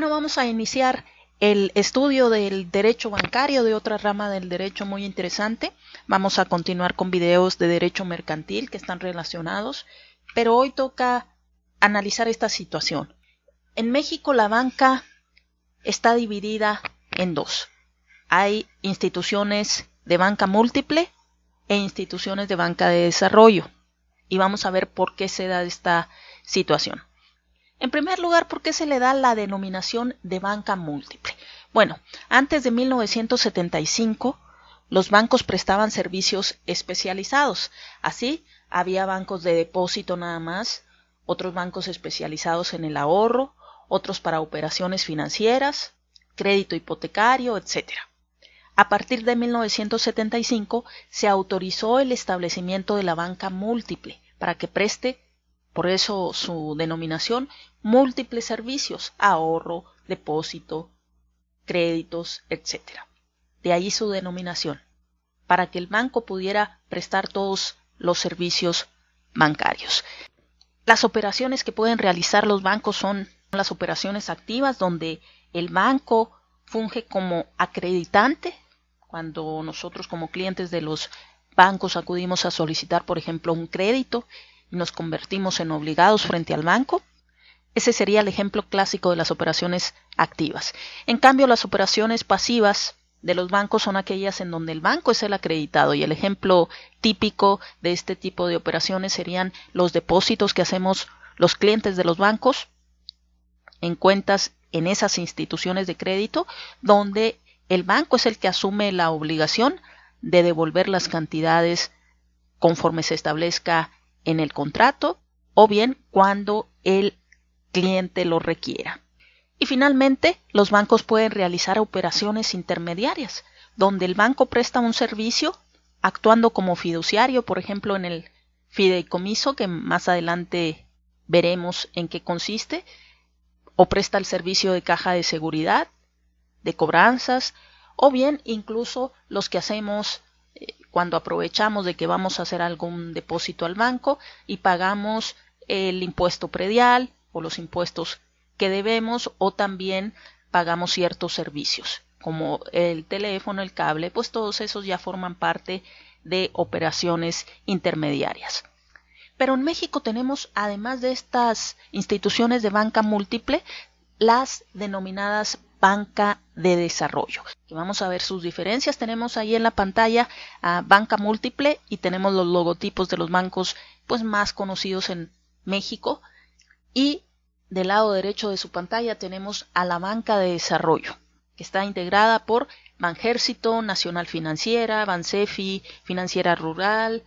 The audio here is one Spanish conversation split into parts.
Bueno, vamos a iniciar el estudio del derecho bancario, de otra rama del derecho muy interesante. Vamos a continuar con videos de derecho mercantil que están relacionados, pero hoy toca analizar esta situación. En México la banca está dividida en dos. Hay instituciones de banca múltiple e instituciones de banca de desarrollo. Y vamos a ver por qué se da esta situación. En primer lugar, ¿por qué se le da la denominación de banca múltiple? Bueno, antes de 1975, los bancos prestaban servicios especializados. Así, había bancos de depósito nada más, otros bancos especializados en el ahorro, otros para operaciones financieras, crédito hipotecario, etc. A partir de 1975 se autorizó el establecimiento de la banca múltiple para que preste por eso su denominación, múltiples servicios, ahorro, depósito, créditos, etc. De ahí su denominación, para que el banco pudiera prestar todos los servicios bancarios. Las operaciones que pueden realizar los bancos son las operaciones activas donde el banco funge como acreditante cuando nosotros como clientes de los bancos acudimos a solicitar, por ejemplo, un crédito nos convertimos en obligados frente al banco, ese sería el ejemplo clásico de las operaciones activas. En cambio, las operaciones pasivas de los bancos son aquellas en donde el banco es el acreditado y el ejemplo típico de este tipo de operaciones serían los depósitos que hacemos los clientes de los bancos en cuentas en esas instituciones de crédito donde el banco es el que asume la obligación de devolver las cantidades conforme se establezca en el contrato o bien cuando el cliente lo requiera. Y finalmente, los bancos pueden realizar operaciones intermediarias, donde el banco presta un servicio actuando como fiduciario, por ejemplo, en el fideicomiso, que más adelante veremos en qué consiste, o presta el servicio de caja de seguridad, de cobranzas, o bien incluso los que hacemos cuando aprovechamos de que vamos a hacer algún depósito al banco y pagamos el impuesto predial o los impuestos que debemos o también pagamos ciertos servicios como el teléfono, el cable, pues todos esos ya forman parte de operaciones intermediarias. Pero en México tenemos, además de estas instituciones de banca múltiple, las denominadas banca de desarrollo. Vamos a ver sus diferencias. Tenemos ahí en la pantalla a banca múltiple y tenemos los logotipos de los bancos pues, más conocidos en México. Y del lado derecho de su pantalla tenemos a la banca de desarrollo, que está integrada por Banjército, Nacional Financiera, Bansefi, Financiera Rural,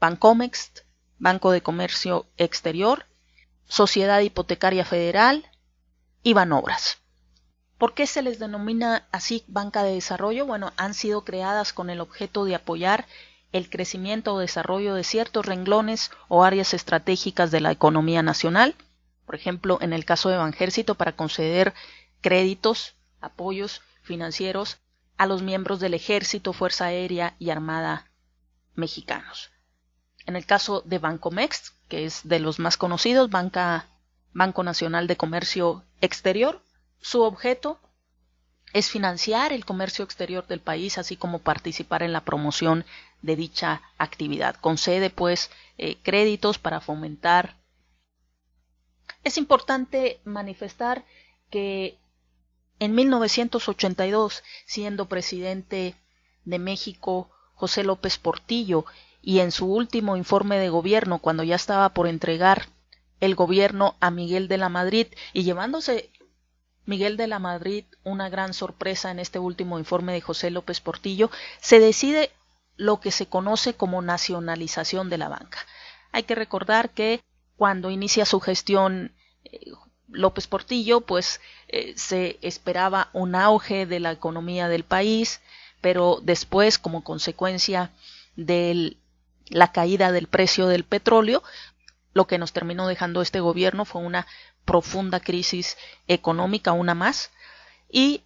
Bancomext, Banco de Comercio Exterior, Sociedad Hipotecaria Federal y Banobras. ¿Por qué se les denomina así banca de desarrollo? Bueno, han sido creadas con el objeto de apoyar el crecimiento o desarrollo de ciertos renglones o áreas estratégicas de la economía nacional, por ejemplo, en el caso de Banjército, para conceder créditos, apoyos financieros a los miembros del Ejército, Fuerza Aérea y Armada mexicanos. En el caso de Bancomex, que es de los más conocidos, banca, Banco Nacional de Comercio Exterior, su objeto es financiar el comercio exterior del país, así como participar en la promoción de dicha actividad. Concede, pues, eh, créditos para fomentar. Es importante manifestar que en 1982, siendo presidente de México José López Portillo, y en su último informe de gobierno, cuando ya estaba por entregar el gobierno a Miguel de la Madrid y llevándose Miguel de la Madrid, una gran sorpresa en este último informe de José López Portillo, se decide lo que se conoce como nacionalización de la banca. Hay que recordar que cuando inicia su gestión eh, López Portillo, pues eh, se esperaba un auge de la economía del país, pero después, como consecuencia de la caída del precio del petróleo, lo que nos terminó dejando este gobierno fue una profunda crisis económica, una más, y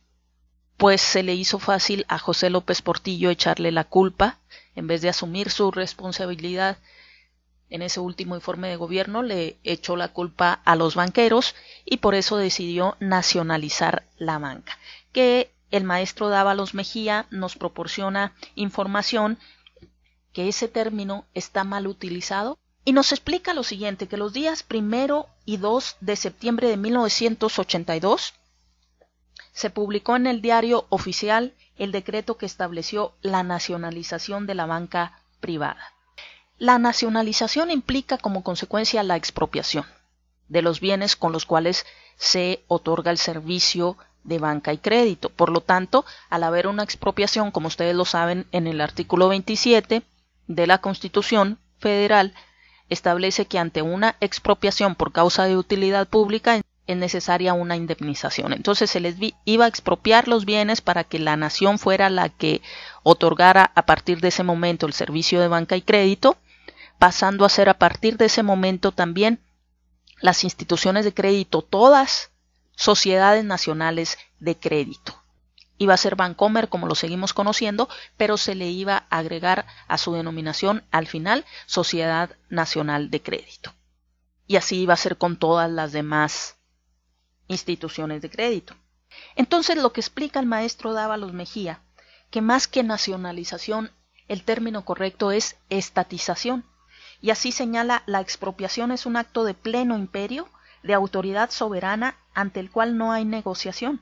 pues se le hizo fácil a José López Portillo echarle la culpa, en vez de asumir su responsabilidad en ese último informe de gobierno, le echó la culpa a los banqueros y por eso decidió nacionalizar la banca, que el maestro Dávalos Mejía nos proporciona información que ese término está mal utilizado y nos explica lo siguiente, que los días primero y 2 de septiembre de 1982 se publicó en el diario oficial el decreto que estableció la nacionalización de la banca privada. La nacionalización implica como consecuencia la expropiación de los bienes con los cuales se otorga el servicio de banca y crédito. Por lo tanto, al haber una expropiación, como ustedes lo saben en el artículo 27 de la Constitución Federal, establece que ante una expropiación por causa de utilidad pública es necesaria una indemnización. Entonces se les iba a expropiar los bienes para que la nación fuera la que otorgara a partir de ese momento el servicio de banca y crédito, pasando a ser a partir de ese momento también las instituciones de crédito, todas sociedades nacionales de crédito. Iba a ser Vancomer como lo seguimos conociendo, pero se le iba a agregar a su denominación al final Sociedad Nacional de Crédito. Y así iba a ser con todas las demás instituciones de crédito. Entonces lo que explica el maestro Dávalos Mejía, que más que nacionalización, el término correcto es estatización. Y así señala la expropiación es un acto de pleno imperio, de autoridad soberana ante el cual no hay negociación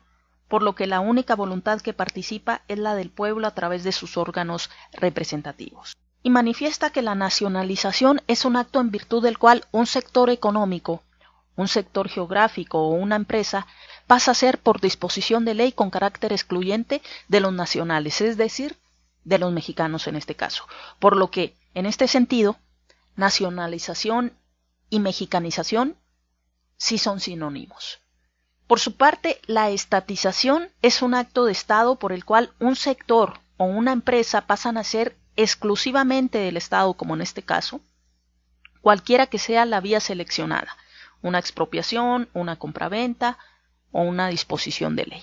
por lo que la única voluntad que participa es la del pueblo a través de sus órganos representativos. Y manifiesta que la nacionalización es un acto en virtud del cual un sector económico, un sector geográfico o una empresa pasa a ser por disposición de ley con carácter excluyente de los nacionales, es decir, de los mexicanos en este caso. Por lo que, en este sentido, nacionalización y mexicanización sí son sinónimos. Por su parte, la estatización es un acto de Estado por el cual un sector o una empresa pasan a ser exclusivamente del Estado, como en este caso, cualquiera que sea la vía seleccionada, una expropiación, una compraventa o una disposición de ley.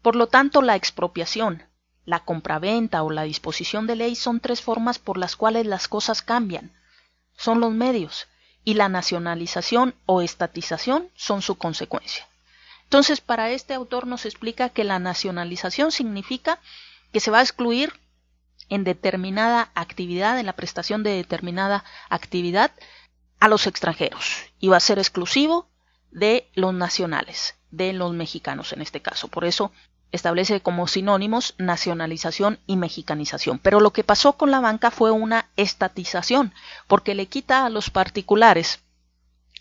Por lo tanto, la expropiación, la compraventa o la disposición de ley son tres formas por las cuales las cosas cambian. Son los medios, y la nacionalización o estatización son su consecuencia. Entonces, para este autor nos explica que la nacionalización significa que se va a excluir en determinada actividad, en la prestación de determinada actividad, a los extranjeros y va a ser exclusivo de los nacionales, de los mexicanos en este caso. Por eso establece como sinónimos nacionalización y mexicanización. Pero lo que pasó con la banca fue una estatización, porque le quita a los particulares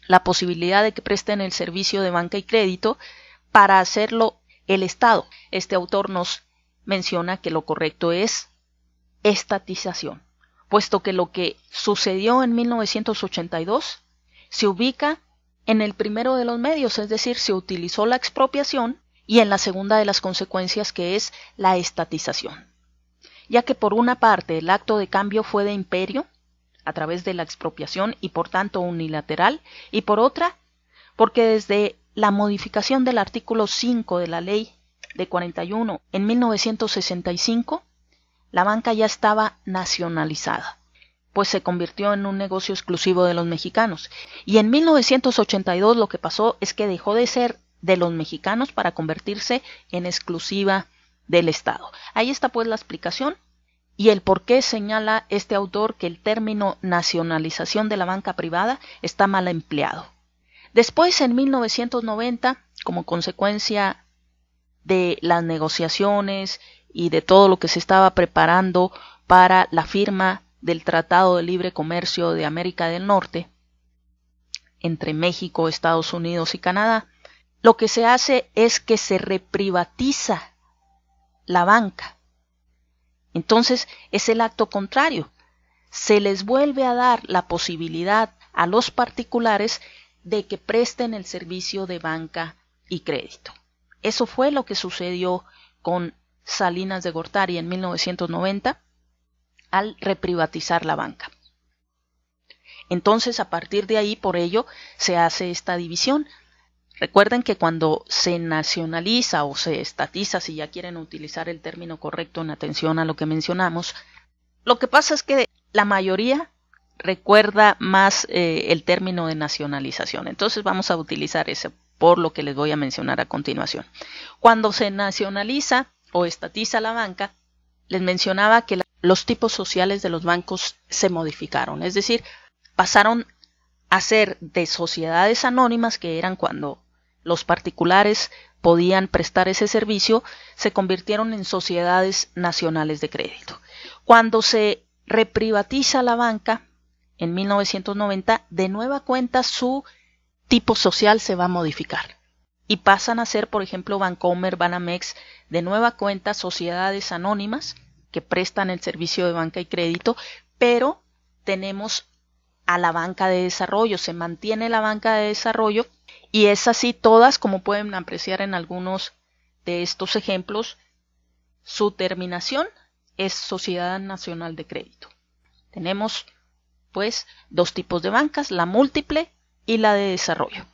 la posibilidad de que presten el servicio de banca y crédito para hacerlo el Estado. Este autor nos menciona que lo correcto es estatización, puesto que lo que sucedió en 1982 se ubica en el primero de los medios, es decir, se utilizó la expropiación y en la segunda de las consecuencias que es la estatización. Ya que por una parte el acto de cambio fue de imperio, a través de la expropiación y por tanto unilateral, y por otra, porque desde la modificación del artículo 5 de la ley de 41 en 1965, la banca ya estaba nacionalizada, pues se convirtió en un negocio exclusivo de los mexicanos. Y en 1982 lo que pasó es que dejó de ser de los mexicanos para convertirse en exclusiva del Estado. Ahí está pues la explicación y el por qué señala este autor que el término nacionalización de la banca privada está mal empleado. Después, en 1990, como consecuencia de las negociaciones y de todo lo que se estaba preparando para la firma del Tratado de Libre Comercio de América del Norte entre México, Estados Unidos y Canadá, lo que se hace es que se reprivatiza la banca. Entonces es el acto contrario. Se les vuelve a dar la posibilidad a los particulares de que presten el servicio de banca y crédito. Eso fue lo que sucedió con Salinas de Gortari en 1990 al reprivatizar la banca. Entonces, a partir de ahí, por ello, se hace esta división Recuerden que cuando se nacionaliza o se estatiza, si ya quieren utilizar el término correcto en atención a lo que mencionamos, lo que pasa es que la mayoría recuerda más eh, el término de nacionalización. Entonces vamos a utilizar ese por lo que les voy a mencionar a continuación. Cuando se nacionaliza o estatiza la banca, les mencionaba que los tipos sociales de los bancos se modificaron, es decir, pasaron hacer de sociedades anónimas, que eran cuando los particulares podían prestar ese servicio, se convirtieron en sociedades nacionales de crédito. Cuando se reprivatiza la banca, en 1990, de nueva cuenta su tipo social se va a modificar. Y pasan a ser, por ejemplo, Bancomer, Banamex, de nueva cuenta sociedades anónimas que prestan el servicio de banca y crédito, pero tenemos a la banca de desarrollo, se mantiene la banca de desarrollo y es así todas, como pueden apreciar en algunos de estos ejemplos, su terminación es Sociedad Nacional de Crédito. Tenemos pues dos tipos de bancas, la múltiple y la de desarrollo.